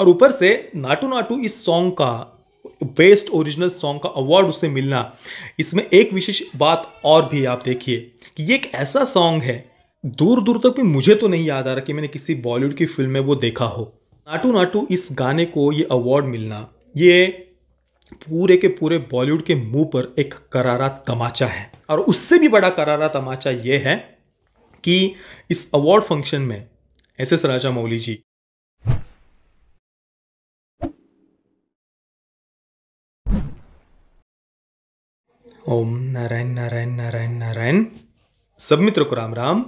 और ऊपर से नाटू नाटू इस सॉन्ग का बेस्ट ओरिजिनल सॉन्ग का अवार्ड उसे मिलना इसमें एक विशेष बात और भी आप देखिए कि ये एक ऐसा सॉन्ग है दूर दूर तक भी मुझे तो नहीं याद आ रहा कि मैंने किसी बॉलीवुड की फिल्म में वो देखा हो नाटू नाटू इस गाने को ये अवार्ड मिलना ये पूरे के पूरे बॉलीवुड के मुंह पर एक करारा तमाचा है और उससे भी बड़ा करारा तमाचा ये है कि इस अवार्ड फंक्शन में S S Rajamouli ji Om Narayan Narayan Narayan Narayan सब मित्रों को राम राम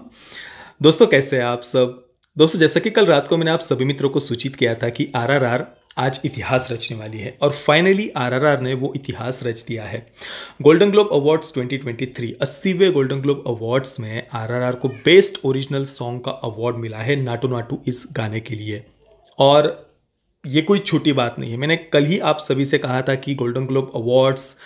दोस्तों कैसे हैं आप सब दोस्तों जैसा कि कल रात को मैंने आप सभी मित्रों को सूचित किया था कि आरआरआर आज इतिहास रचने वाली है और फाइनली आरआरआर ने वो इतिहास रच दिया है गोल्डन ग्लोब अवार्ड्स 2023 अस्सीवें गोल्डन ग्लोब अवार्ड्स में आरआरआर को बेस्ट ओरिजिनल सॉन्ग का अवार्ड मिला है नाटू नाटू इस गाने के लिए और ये कोई छोटी बात नहीं है मैंने कल ही आप सभी से कहा था कि गोल्डन ग्लोब अवार्ड्स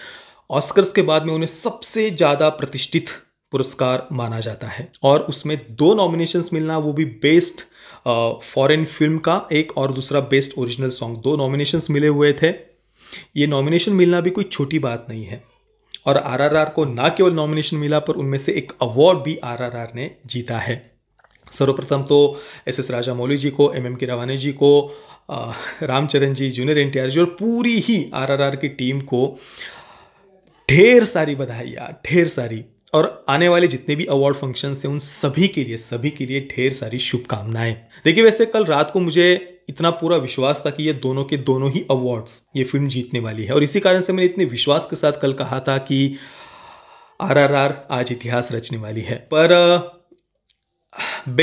ऑस्कर्स के बाद में उन्हें सबसे ज़्यादा प्रतिष्ठित पुरस्कार माना जाता है और उसमें दो नॉमिनेशंस मिलना वो भी बेस्ट फॉरेन फिल्म का एक और दूसरा बेस्ट ओरिजिनल सॉन्ग दो नॉमिनेशंस मिले हुए थे ये नॉमिनेशन मिलना भी कोई छोटी बात नहीं है और आरआरआर को ना केवल नॉमिनेशन मिला पर उनमें से एक अवार्ड भी आरआरआर ने जीता है सर्वप्रथम तो एस एस राजा मौली जी को एम एम के रवाने जी को Ramcharan ji junior N T R ji और पूरी ही आरआरआर की टीम को ढेर सारी बधाइयाँ ढेर सारी और आने वाले जितने भी अवार्ड फंक्शन हैं उन सभी के लिए सभी के लिए ढेर सारी शुभकामनाएं देखिए वैसे कल रात को मुझे इतना पूरा विश्वास था कि ये दोनों के दोनों ही अवार्ड्स ये फिल्म जीतने वाली है और इसी कारण से मैंने इतने विश्वास के साथ कल कहा था कि आरआरआर आज इतिहास रचने वाली है पर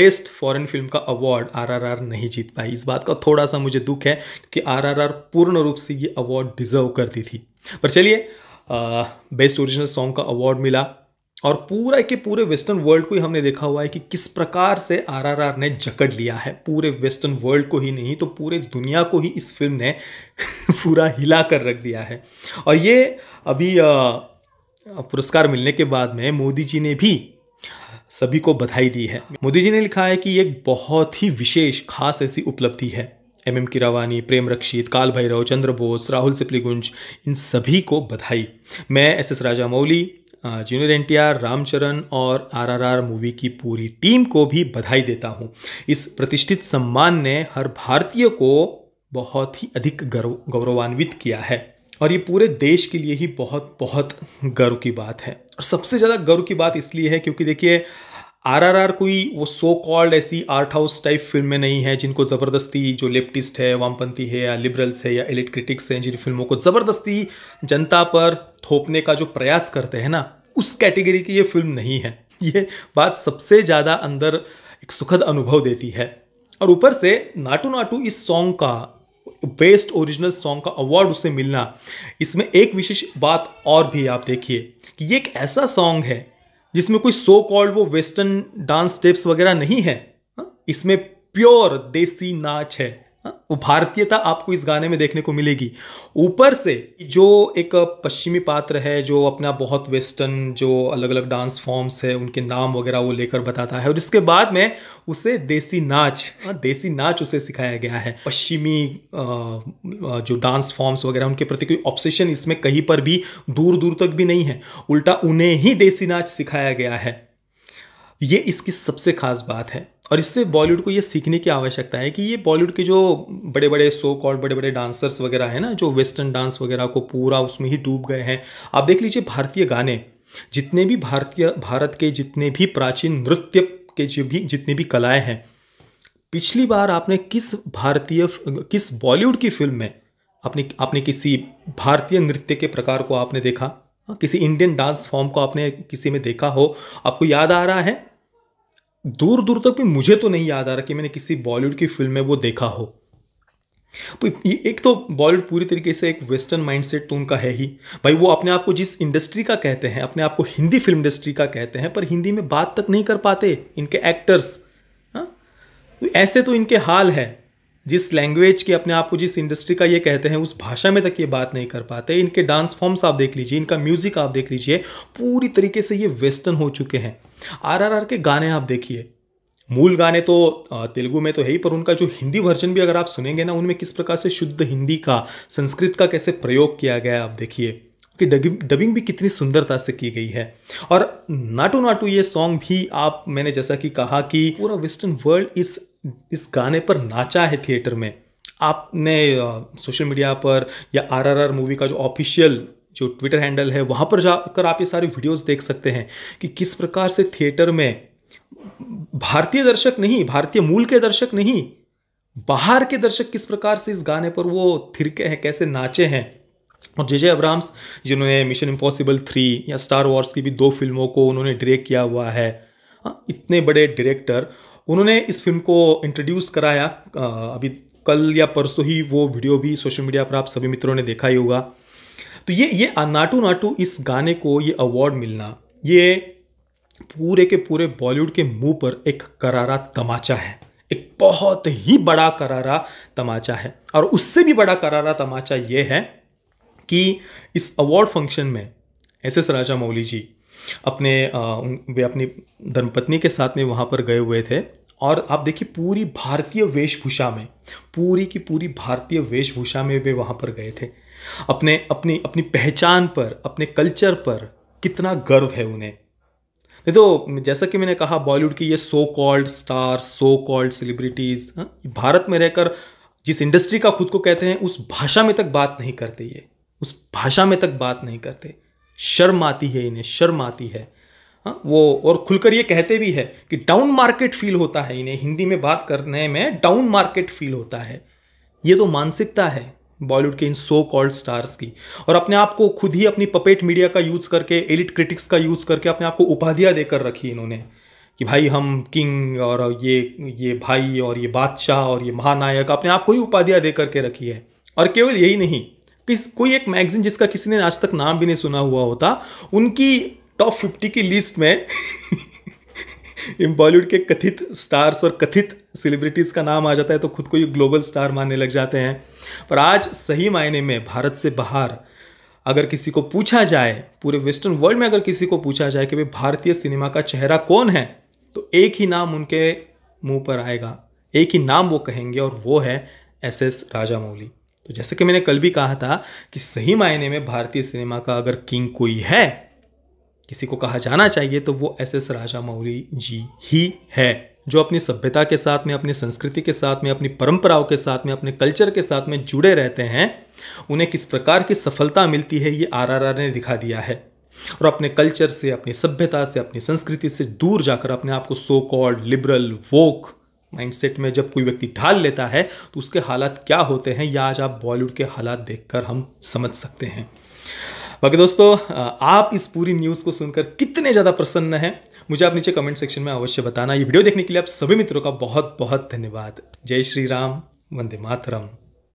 बेस्ट फॉरेन फिल्म का अवार्ड आरआरआर नहीं जीत पाई इस बात का थोड़ा सा मुझे दुख है क्योंकि आरआरआर पूर्ण रूप से ये अवार्ड डिजर्व करती थी पर चलिए बेस्ट ओरिजिनल सॉन्ग का अवार्ड मिला और पूरा के पूरे वेस्टर्न वर्ल्ड को ही हमने देखा हुआ है कि किस प्रकार से आरआरआर ने जकड़ लिया है पूरे वेस्टर्न वर्ल्ड को ही नहीं तो पूरे दुनिया को ही इस फिल्म ने पूरा हिला कर रख दिया है और ये अभी पुरस्कार मिलने के बाद में मोदी जी ने भी सभी को बधाई दी है मोदी जी ने लिखा है कि ये बहुत ही विशेष खास ऐसी उपलब्धि है एम एम किरावानी प्रेम रक्षित काल भैरव चंद्र बोस राहुल सिपलीगुंज इन सभी को बधाई मैं S S Rajamouli junior N T R Ramcharan और आर आर आर मूवी की पूरी टीम को भी बधाई देता हूँ इस प्रतिष्ठित सम्मान ने हर भारतीय को बहुत ही अधिक गर्व गौरवान्वित किया है और ये पूरे देश के लिए ही बहुत बहुत गर्व की बात है और सबसे ज़्यादा गर्व की बात इसलिए है क्योंकि देखिए आरआरआर कोई वो सो कॉल्ड ऐसी आर्ट हाउस टाइप फिल्में नहीं है जिनको ज़बरदस्ती जो लेफ्टिस्ट है वामपंथी है या लिबरल्स है या एलिट क्रिटिक्स हैं जिन फिल्मों को ज़बरदस्ती जनता पर थोपने का जो प्रयास करते हैं ना उस कैटेगरी की ये फिल्म नहीं है ये बात सबसे ज़्यादा अंदर एक सुखद अनुभव देती है और ऊपर से नाटू नाटू इस सॉन्ग का बेस्ट ओरिजिनल सॉन्ग का अवार्ड उसे मिलना इसमें एक विशेष बात और भी आप देखिए कि ये एक ऐसा सॉन्ग है जिसमें कोई सो कॉल्ड वो वेस्टर्न डांस स्टेप्स वगैरह नहीं है हाँ, इसमें प्योर देसी नाच है वो भारतीयता आपको इस गाने में देखने को मिलेगी ऊपर से जो एक पश्चिमी पात्र है जो अपना बहुत वेस्टर्न जो अलग अलग डांस फॉर्म्स है उनके नाम वगैरह वो लेकर बताता है और इसके बाद में उसे देसी नाच हाँ, देसी नाच उसे सिखाया गया है पश्चिमी जो डांस फॉर्म्स वगैरह उनके प्रति कोई ऑप्शेशन इसमें कहीं पर भी दूर दूर तक भी नहीं है उल्टा उन्हें ही देसी नाच सिखाया गया है ये इसकी सबसे खास बात है और इससे बॉलीवुड को ये सीखने की आवश्यकता है कि ये बॉलीवुड के जो बड़े बड़े शो कॉल्ड बड़े बड़े डांसर्स वगैरह हैं ना जो वेस्टर्न डांस वगैरह को पूरा उसमें ही डूब गए हैं आप देख लीजिए भारतीय गाने जितने भी भारतीय भारत के जितने भी प्राचीन नृत्य के जो भी जितनी भी कलाएँ हैं पिछली बार आपने किस भारतीय किस बॉलीवुड की फिल्म में आपने आपने किसी भारतीय नृत्य के प्रकार को आपने देखा हाँ, किसी इंडियन डांस फॉर्म को आपने किसी में देखा हो आपको याद आ रहा है दूर दूर तक भी मुझे तो नहीं याद आ रहा कि मैंने किसी बॉलीवुड की फिल्म में वो देखा हो तो एक तो बॉलीवुड पूरी तरीके से एक वेस्टर्न माइंडसेट तो उनका है ही भाई वो अपने आप को जिस इंडस्ट्री का कहते हैं अपने आप को हिंदी फिल्म इंडस्ट्री का कहते हैं पर हिंदी में बात तक नहीं कर पाते इनके एक्टर्स हाँ? तो ऐसे तो इनके हाल है जिस लैंग्वेज के अपने आप को जिस इंडस्ट्री का ये कहते हैं उस भाषा में तक ये बात नहीं कर पाते इनके डांस फॉर्म्स आप देख लीजिए इनका म्यूज़िक आप देख लीजिए पूरी तरीके से ये वेस्टर्न हो चुके हैं आरआरआर के गाने आप देखिए मूल गाने तो तेलुगु में तो है ही पर उनका जो हिंदी वर्जन भी अगर आप सुनेंगे ना उनमें किस प्रकार से शुद्ध हिंदी का संस्कृत का कैसे प्रयोग किया गया आप देखिए कि डबिंग भी कितनी सुंदरता से की गई है और नाटू नाटू ये सॉन्ग भी आप मैंने जैसा कि कहा कि पूरा वेस्टर्न वर्ल्ड इस इस गाने पर नाचा है थिएटर में आपने सोशल मीडिया पर या आरआरआर मूवी का जो ऑफिशियल जो ट्विटर हैंडल है वहाँ पर जाकर आप ये सारे वीडियोस देख सकते हैं कि किस प्रकार से थिएटर में भारतीय दर्शक नहीं भारतीय मूल के दर्शक नहीं बाहर के दर्शक किस प्रकार से इस गाने पर वो थिरके हैं कैसे नाचे हैं और जे जे अब्राम्स जिन्होंने मिशन इम्पॉसिबल थ्री या स्टार वॉर्स की भी दो फिल्मों को उन्होंने डायरेक्ट किया हुआ है हाँ, इतने बड़े डायरेक्टर उन्होंने इस फिल्म को इंट्रोड्यूस कराया अभी कल या परसों ही वो वीडियो भी सोशल मीडिया पर आप सभी मित्रों ने देखा ही होगा तो ये ये नाटू नाटू इस गाने को ये अवार्ड मिलना ये पूरे के पूरे बॉलीवुड के मुंह पर एक करारा तमाचा है एक बहुत ही बड़ा करारा तमाचा है और उससे भी बड़ा करारा तमाचा ये है कि इस अवार्ड फंक्शन में S S Rajamouli ji अपने वे अपनी धर्मपत्नी के साथ में वहाँ पर गए हुए थे और आप देखिए पूरी भारतीय वेशभूषा में पूरी की पूरी भारतीय वेशभूषा में वे वहाँ पर गए थे अपने अपनी अपनी पहचान पर अपने कल्चर पर कितना गर्व है उन्हें नहीं तो जैसा कि मैंने कहा बॉलीवुड की ये so called star so called celebrities Bharat में रहकर जिस इंडस्ट्री का खुद को कहते हैं उस भाषा में तक बात नहीं करते ये उस भाषा में तक बात नहीं करते शर्म आती है इन्हें शर्म आती है हाँ वो और खुलकर ये कहते भी है कि डाउन मार्केट फील होता है इन्हें हिंदी में बात करने में डाउन मार्केट फील होता है ये तो मानसिकता है बॉलीवुड के इन सो कॉल्ड स्टार्स की और अपने आप को खुद ही अपनी पपेट मीडिया का यूज़ करके एलिट क्रिटिक्स का यूज़ करके अपने आप को उपाधियाँ देकर रखी इन्होंने कि भाई हम किंग और ये ये भाई और ये बादशाह और ये महानायक अपने आप को ही उपाधियाँ दे करके रखी है और केवल यही नहीं किस कोई एक मैगजीन जिसका किसी ने आज तक नाम भी नहीं सुना हुआ होता उनकी टॉप फिफ्टी की लिस्ट में बॉलीवुड के कथित स्टार्स और कथित सेलिब्रिटीज़ का नाम आ जाता है तो खुद को ये ग्लोबल स्टार मानने लग जाते हैं पर आज सही मायने में भारत से बाहर अगर किसी को पूछा जाए पूरे वेस्टर्न वर्ल्ड में अगर किसी को पूछा जाए कि भाई भारतीय सिनेमा का चेहरा कौन है तो एक ही नाम उनके मुंह पर आएगा एक ही नाम वो कहेंगे और वो है एस एस राजामौली तो जैसे कि मैंने कल भी कहा था कि सही मायने में भारतीय सिनेमा का अगर किंग कोई है किसी को कहा जाना चाहिए तो वो एस एस राजा मौली जी ही है जो अपनी सभ्यता के साथ में अपनी संस्कृति के साथ में अपनी परंपराओं के साथ में अपने कल्चर के साथ में जुड़े रहते हैं उन्हें किस प्रकार की सफलता मिलती है ये आरआरआर ने दिखा दिया है और अपने कल्चर से अपनी सभ्यता से अपनी संस्कृति से दूर जाकर अपने आप को so called liberal woke mindset में जब कोई व्यक्ति ढाल लेता है तो उसके हालात क्या होते हैं या आज आप बॉलीवुड के हालात देखकर हम समझ सकते हैं बाकी दोस्तों आप इस पूरी न्यूज़ को सुनकर कितने ज़्यादा प्रसन्न हैं मुझे आप नीचे कमेंट सेक्शन में अवश्य बताना ये वीडियो देखने के लिए आप सभी मित्रों का बहुत बहुत धन्यवाद जय श्री राम वंदे मातरम